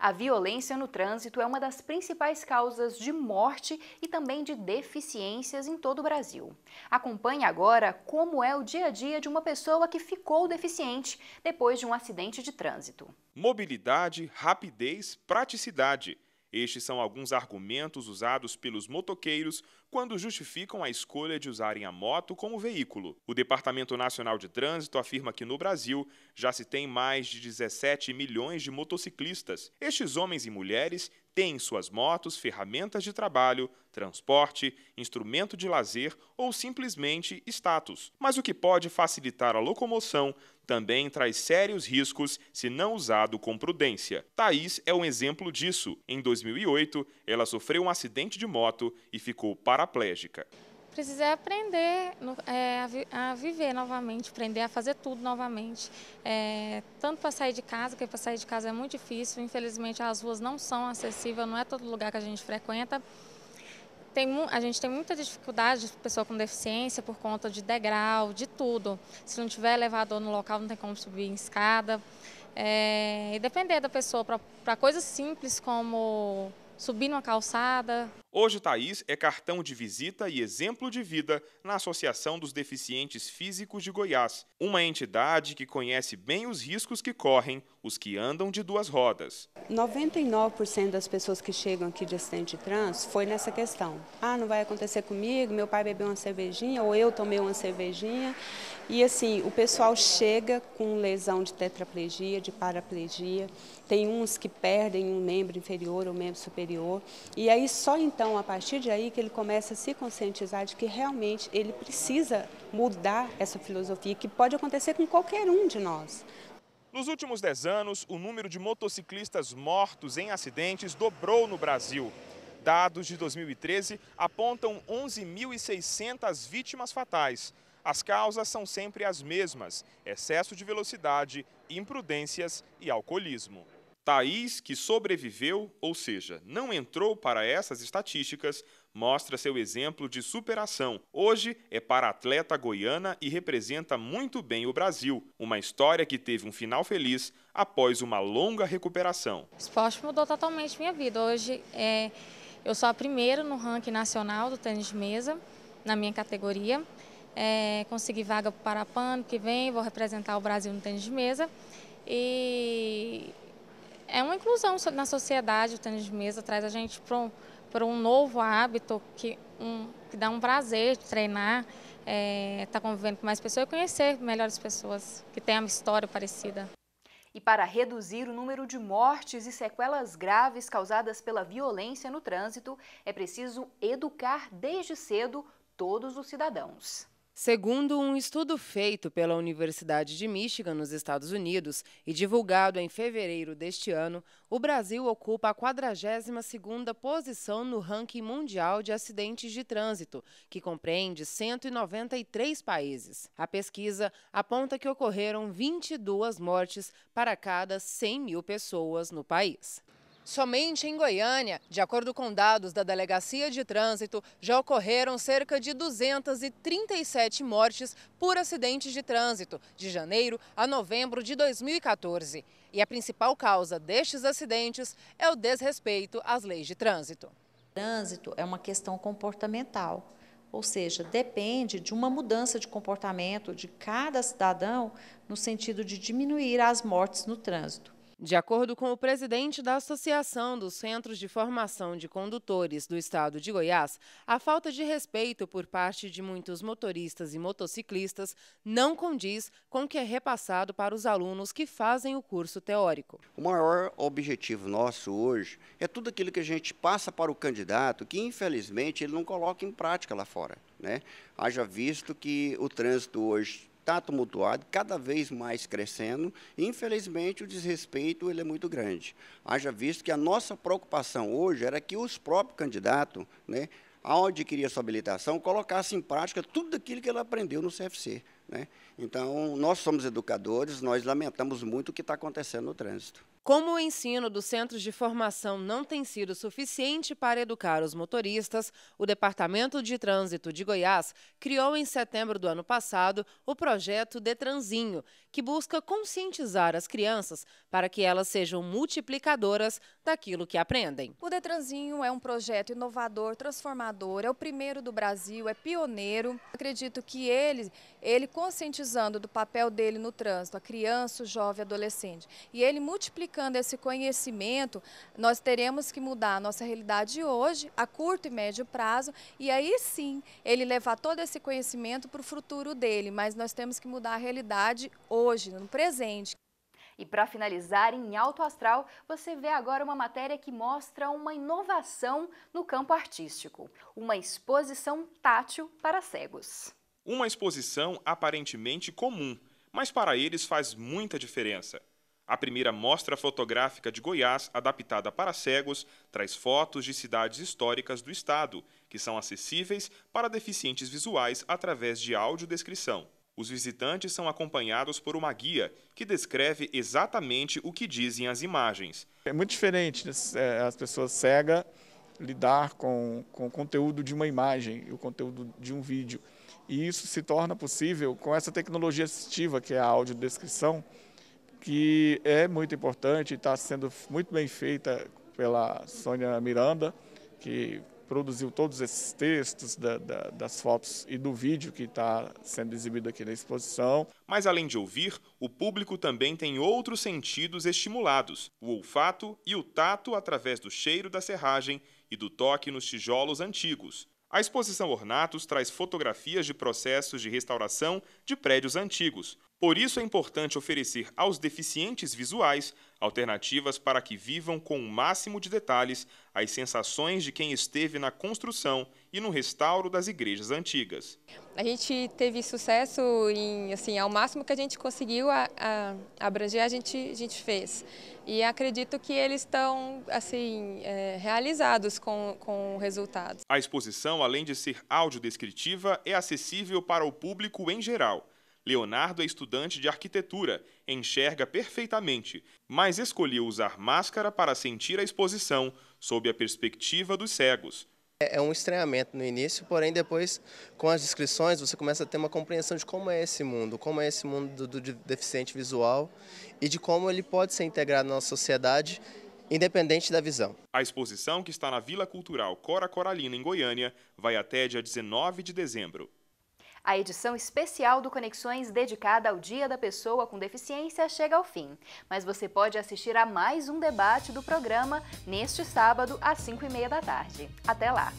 A violência no trânsito é uma das principais causas de morte e também de deficiências em todo o Brasil. Acompanhe agora como é o dia a dia de uma pessoa que ficou deficiente depois de um acidente de trânsito. Mobilidade, rapidez, praticidade. Estes são alguns argumentos usados pelos motoqueiros quando justificam a escolha de usarem a moto como veículo. O Departamento Nacional de Trânsito afirma que no Brasil já se tem mais de 17 milhões de motociclistas. Estes homens e mulheres tem em suas motos ferramentas de trabalho, transporte, instrumento de lazer ou simplesmente status. Mas o que pode facilitar a locomoção também traz sérios riscos se não usado com prudência. Thaís é um exemplo disso. Em 2008, ela sofreu um acidente de moto e ficou paraplégica precisei é aprender é, a, vi, a, viver novamente, aprender a fazer tudo novamente. É, tanto para sair de casa, porque para sair de casa é muito difícil, infelizmente as ruas não são acessíveis, não é todo lugar que a gente frequenta. Tem, a gente tem muita dificuldade de pessoa com deficiência por conta de degrau, de tudo. Se não tiver elevador no local, não tem como subir em escada. É, e depender da pessoa para coisas simples como subir numa calçada, Hoje, Thaís é cartão de visita e exemplo de vida na Associação dos Deficientes Físicos de Goiás, uma entidade que conhece bem os riscos que correm os que andam de duas rodas. 99% das pessoas que chegam aqui de acidente trans foi nessa questão. Ah, não vai acontecer comigo, meu pai bebeu uma cervejinha ou eu tomei uma cervejinha. E assim, o pessoal chega com lesão de tetraplegia, de paraplegia, tem uns que perdem um membro inferior ou um membro superior, e aí só então então, a partir de aí que ele começa a se conscientizar de que realmente ele precisa mudar essa filosofia, que pode acontecer com qualquer um de nós. Nos últimos 10 anos, o número de motociclistas mortos em acidentes dobrou no Brasil. Dados de 2013 apontam 11.600 vítimas fatais. As causas são sempre as mesmas: excesso de velocidade, imprudências e alcoolismo. Thaís, que sobreviveu, ou seja, não entrou para essas estatísticas, mostra seu exemplo de superação. Hoje é para atleta goiana e representa muito bem o Brasil. Uma história que teve um final feliz após uma longa recuperação. O esporte mudou totalmente minha vida. Hoje é, eu sou a primeira no ranking nacional do tênis de mesa, na minha categoria. É, consegui vaga para a PAN que vem, vou representar o Brasil no tênis de mesa. E é uma inclusão na sociedade. O tênis de mesa traz a gente para um, um novo hábito que, um, que dá um prazer de treinar, estar é, tá convivendo com mais pessoas e conhecer melhores pessoas que têm uma história parecida. E para reduzir o número de mortes e sequelas graves causadas pela violência no trânsito, é preciso educar desde cedo todos os cidadãos. Segundo um estudo feito pela Universidade de Michigan, nos Estados Unidos, e divulgado em fevereiro deste ano, o Brasil ocupa a 42ª posição no ranking mundial de acidentes de trânsito, que compreende 193 países. A pesquisa aponta que ocorreram 22 mortes para cada 100 mil pessoas no país. Somente em Goiânia, de acordo com dados da Delegacia de Trânsito, já ocorreram cerca de 237 mortes por acidentes de trânsito, de janeiro a novembro de 2014. E a principal causa destes acidentes é o desrespeito às leis de trânsito. Trânsito é uma questão comportamental, ou seja, depende de uma mudança de comportamento de cada cidadão no sentido de diminuir as mortes no trânsito. De acordo com o presidente da Associação dos Centros de Formação de Condutores do Estado de Goiás, a falta de respeito por parte de muitos motoristas e motociclistas não condiz com o que é repassado para os alunos que fazem o curso teórico. O maior objetivo nosso hoje é tudo aquilo que a gente passa para o candidato que, infelizmente, ele não coloca em prática lá fora. Né? Haja visto que o trânsito hoje contato mutuado cada vez mais crescendo. infelizmente, o desrespeito ele é muito grande. Haja visto que a nossa preocupação hoje era que os próprios candidatos, né, ao adquirir a sua habilitação, colocassem em prática tudo aquilo que ele aprendeu no CFC. Né? Então, nós somos educadores, nós lamentamos muito o que está acontecendo no trânsito. Como o ensino dos centros de formação não tem sido suficiente para educar os motoristas, o Departamento de Trânsito de Goiás criou em setembro do ano passado o projeto Detranzinho, que busca conscientizar as crianças para que elas sejam multiplicadoras daquilo que aprendem. O Detranzinho é um projeto inovador, transformador, é o primeiro do Brasil, é pioneiro. Acredito que ele, ele conscientizando do papel dele no trânsito, a criança, o jovem, adolescente, e ele multiplicando esse conhecimento, nós teremos que mudar a nossa realidade hoje, a curto e médio prazo, e aí sim ele levar todo esse conhecimento para o futuro dele, mas nós temos que mudar a realidade hoje, no presente. E para finalizar, em Alto Astral, você vê agora uma matéria que mostra uma inovação no campo artístico, uma exposição tátil para cegos. Uma exposição aparentemente comum, mas para eles faz muita diferença. A primeira mostra fotográfica de Goiás, adaptada para cegos, traz fotos de cidades históricas do estado, que são acessíveis para deficientes visuais através de audiodescrição. Os visitantes são acompanhados por uma guia que descreve exatamente o que dizem as imagens. É muito diferente né, é, as pessoas cegas lidar com, com o conteúdo de uma imagem e o conteúdo de um vídeo. E isso se torna possível com essa tecnologia assistiva, que é a audiodescrição, que é muito importante e está sendo muito bem feita pela Sônia Miranda, que produziu todos esses textos da, da, das fotos e do vídeo que está sendo exibido aqui na exposição. Mas além de ouvir, o público também tem outros sentidos estimulados: o olfato e o tato através do cheiro da serragem e do toque nos tijolos antigos. A exposição Ornatos traz fotografias de processos de restauração de prédios antigos, por isso é importante oferecer aos deficientes visuais alternativas para que vivam com o máximo de detalhes as sensações de quem esteve na construção e no restauro das igrejas antigas. A gente teve sucesso em, assim, ao máximo que a gente conseguiu a, a, abranger, a gente, a gente fez. E acredito que eles estão, assim, é, realizados com, com o resultado. A exposição, além de ser audiodescritiva, é acessível para o público em geral Leonardo é estudante de arquitetura, enxerga perfeitamente, mas escolheu usar máscara para sentir a exposição, sob a perspectiva dos cegos. É, é um estranhamento no início, porém depois, com as descrições, você começa a ter uma compreensão de como é esse mundo, como é esse mundo do, do deficiente visual e de como ele pode ser integrado na nossa sociedade, independente da visão. A exposição, que está na Vila Cultural Cora Coralina, em Goiânia, vai até dia 19 de dezembro. A edição especial do Conexões dedicada ao Dia da Pessoa com Deficiência chega ao fim, mas você pode assistir a mais um debate do programa neste sábado às 5h30 da tarde. Até lá!